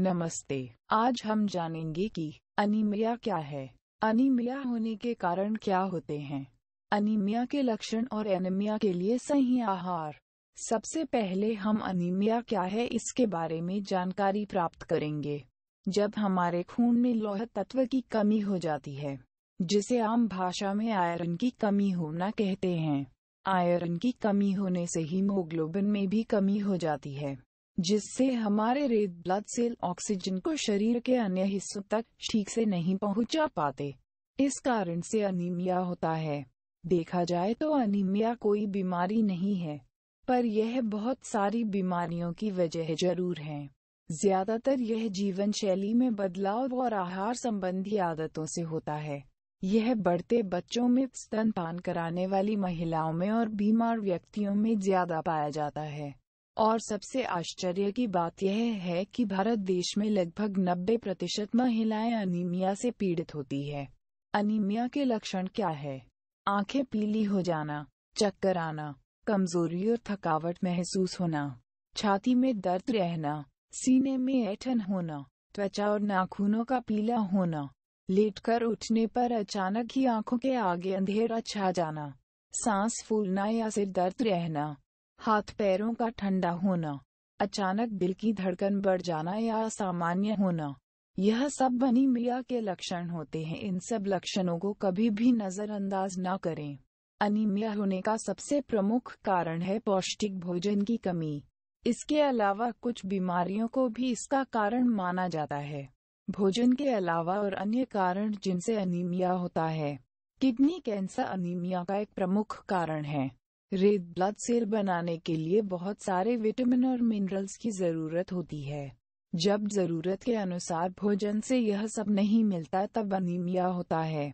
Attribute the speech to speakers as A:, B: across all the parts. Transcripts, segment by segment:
A: नमस्ते आज हम जानेंगे कि अनीमिया क्या है अनीमिया होने के कारण क्या होते हैं अनीमिया के लक्षण और एनीमिया के लिए सही आहार सबसे पहले हम अनीमिया क्या है इसके बारे में जानकारी प्राप्त करेंगे जब हमारे खून में लोह तत्व की कमी हो जाती है जिसे आम भाषा में आयरन की कमी होना कहते हैं आयरन की कमी होने से हीमोग्लोबिन में भी कमी हो जाती है जिससे हमारे रेड ब्लड सेल ऑक्सीजन को शरीर के अन्य हिस्सों तक ठीक से नहीं पहुंचा पाते इस कारण से अनिमिया होता है देखा जाए तो अनीमिया कोई बीमारी नहीं है पर यह बहुत सारी बीमारियों की वजह जरूर है ज्यादातर यह जीवन शैली में बदलाव और आहार संबंधी आदतों से होता है यह बढ़ते बच्चों में स्तनपान कराने वाली महिलाओं में और बीमार व्यक्तियों में ज्यादा पाया जाता है और सबसे आश्चर्य की बात यह है कि भारत देश में लगभग 90 प्रतिशत महिलाएं अनीमिया से पीड़ित होती है अनीमिया के लक्षण क्या है आंखें पीली हो जाना चक्कर आना कमजोरी और थकावट महसूस होना छाती में दर्द रहना सीने में ऐठन होना त्वचा और नाखूनों का पीला होना लेटकर उठने पर अचानक ही आंखों के आगे अंधेरा छा जाना सांस फूलना या सिर दर्द रहना हाथ पैरों का ठंडा होना अचानक दिल की धड़कन बढ़ जाना या असामान्य होना यह सब बनी मिया के लक्षण होते हैं इन सब लक्षणों को कभी भी नजरअंदाज न करें अनिमिया होने का सबसे प्रमुख कारण है पौष्टिक भोजन की कमी इसके अलावा कुछ बीमारियों को भी इसका कारण माना जाता है भोजन के अलावा और अन्य कारण जिनसे अनिमिया होता है किडनी कैंसर अनिमिया का एक प्रमुख कारण है रेड ब्लड सेल बनाने के लिए बहुत सारे विटामिन और मिनरल्स की जरूरत होती है जब जरूरत के अनुसार भोजन से यह सब नहीं मिलता तब अनीमिया होता है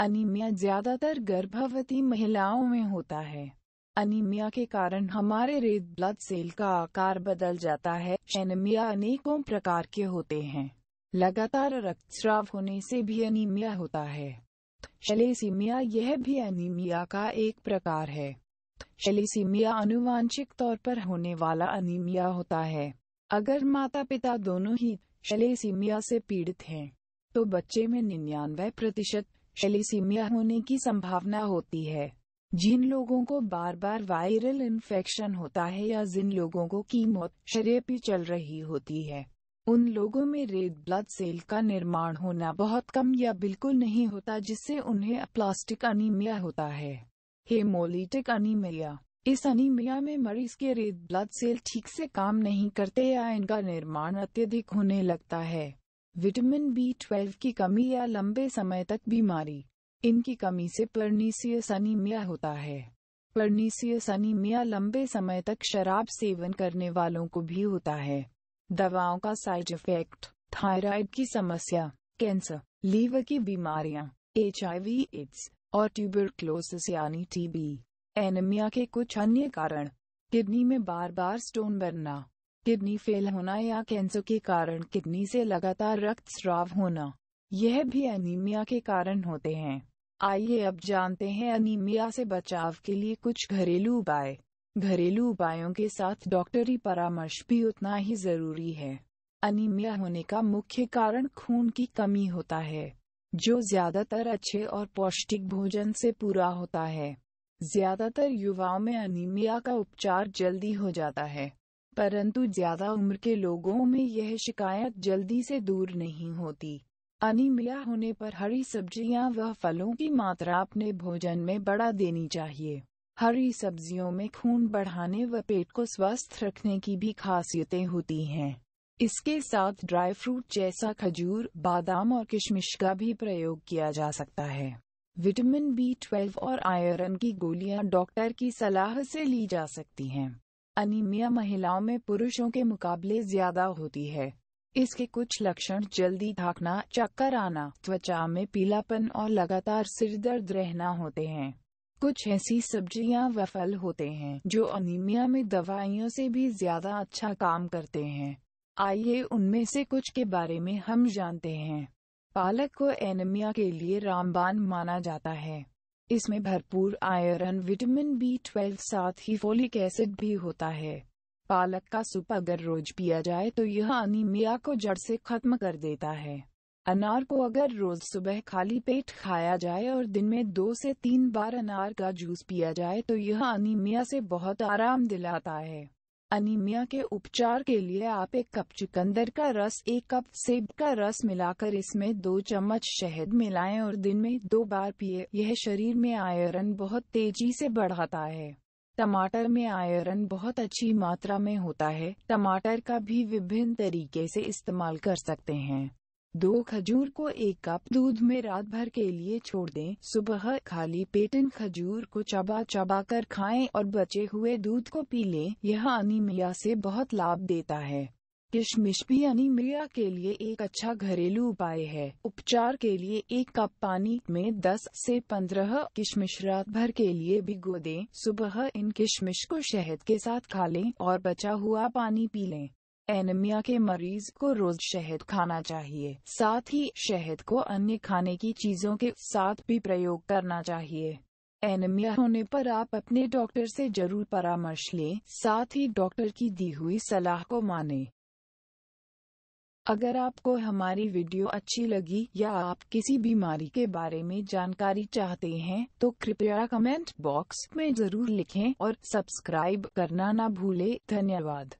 A: अनीमिया ज्यादातर गर्भवती महिलाओं में होता है अनीमिया के कारण हमारे रेड ब्लड सेल का आकार बदल जाता है एनीमिया अनेकों प्रकार के होते हैं लगातार रक्तस्राव होने से भी अनीमिया होता है शलेसीमिया यह भी अनीमिया का एक प्रकार है शैलीसीमिया अनुवांशिक तौर पर होने वाला अनीमिया होता है अगर माता पिता दोनों ही शैलीसीमिया से पीड़ित हैं, तो बच्चे में निन्यानवे प्रतिशत शैलीसीमिया होने की संभावना होती है जिन लोगों को बार बार वायरल इन्फेक्शन होता है या जिन लोगों को की मौत शरीय चल रही होती है उन लोगों में रेड ब्लड सेल का निर्माण होना बहुत कम या बिल्कुल नहीं होता जिससे उन्हें प्लास्टिक अनिमिया होता है हेमोलिटिक अनिमिया इस अनिमिया में मरीज के रेड ब्लड सेल ठीक से काम नहीं करते या इनका निर्माण अत्यधिक होने लगता है विटामिन बी ट्वेल्व की कमी या लंबे समय तक बीमारी इनकी कमी से पर्नीसियस अनिमिया होता है पर्नीसियस अनिमिया लंबे समय तक शराब सेवन करने वालों को भी होता है दवाओं का साइड इफेक्ट थायराइड की समस्या कैंसर लीवर की बीमारियां एच आई वी एड्स और ट्यूबरक्लोसिस यानी टीबी एनीमिया के कुछ अन्य कारण किडनी में बार बार स्टोन बनना किडनी फेल होना या कैंसर के कारण किडनी से लगातार रक्त स्राव होना यह भी एनीमिया के कारण होते हैं आइए अब जानते हैं अनिमिया से बचाव के लिए कुछ घरेलू उपाय घरेलू उपायों के साथ डॉक्टरी परामर्श भी उतना ही जरूरी है अनिमिया होने का मुख्य कारण खून की कमी होता है जो ज्यादातर अच्छे और पौष्टिक भोजन से पूरा होता है ज्यादातर युवाओं में अनीमिया का उपचार जल्दी हो जाता है परंतु ज्यादा उम्र के लोगों में यह शिकायत जल्दी से दूर नहीं होती अनीमिया होने पर हरी सब्जियां व फलों की मात्रा अपने भोजन में बढ़ा देनी चाहिए हरी सब्जियों में खून बढ़ाने व पेट को स्वस्थ रखने की भी खासियतें होती हैं इसके साथ ड्राई फ्रूट जैसा खजूर बादाम और किशमिश का भी प्रयोग किया जा सकता है विटामिन बी ट्वेल्व और आयरन की गोलियां डॉक्टर की सलाह से ली जा सकती हैं अनीमिया महिलाओं में पुरुषों के मुकाबले ज्यादा होती है इसके कुछ लक्षण जल्दी थकना चक्कर आना त्वचा में पीलापन और लगातार सिरदर्द रहना होते हैं कुछ ऐसी सब्जियां व फल होते हैं जो अनीमिया में दवाइयों से भी ज्यादा अच्छा काम करते हैं आइए उनमें से कुछ के बारे में हम जानते हैं पालक को एनीमिया के लिए रामबान माना जाता है इसमें भरपूर आयरन विटामिन बी ट्वेल्व साथ ही फोलिक एसिड भी होता है पालक का सूप अगर रोज पिया जाए तो यह अनिमिया को जड़ से खत्म कर देता है अनार को अगर रोज सुबह खाली पेट खाया जाए और दिन में दो से तीन बार अनार का जूस पिया जाए तो यह अनिमिया से बहुत आराम दिलाता है अनीमिया के उपचार के लिए आप एक कप चुकंदर का रस एक कप सेब का रस मिलाकर इसमें दो चम्मच शहद मिलाएं और दिन में दो बार पिए यह शरीर में आयरन बहुत तेजी से बढ़ाता है टमाटर में आयरन बहुत अच्छी मात्रा में होता है टमाटर का भी विभिन्न तरीके से इस्तेमाल कर सकते हैं दो खजूर को एक कप दूध में रात भर के लिए छोड़ दें सुबह खाली पेटन खजूर को चबा चबा कर खाए और बचे हुए दूध को पी लें यह अनिमिया से बहुत लाभ देता है किशमिश भी अनिमिया के लिए एक अच्छा घरेलू उपाय है उपचार के लिए एक कप पानी में 10 से 15 किशमिश रात भर के लिए भिगो दें सुबह इन किशमिश को शहद के साथ खा लें और बचा हुआ पानी पी लें एनीमिया के मरीज को रोज शहद खाना चाहिए साथ ही शहद को अन्य खाने की चीजों के साथ भी प्रयोग करना चाहिए एनीमिया होने पर आप अपने डॉक्टर से जरूर परामर्श लें साथ ही डॉक्टर की दी हुई सलाह को माने अगर आपको हमारी वीडियो अच्छी लगी या आप किसी बीमारी के बारे में जानकारी चाहते हैं तो कृपया कमेंट बॉक्स में जरूर लिखें और सब्सक्राइब करना ना भूलें धन्यवाद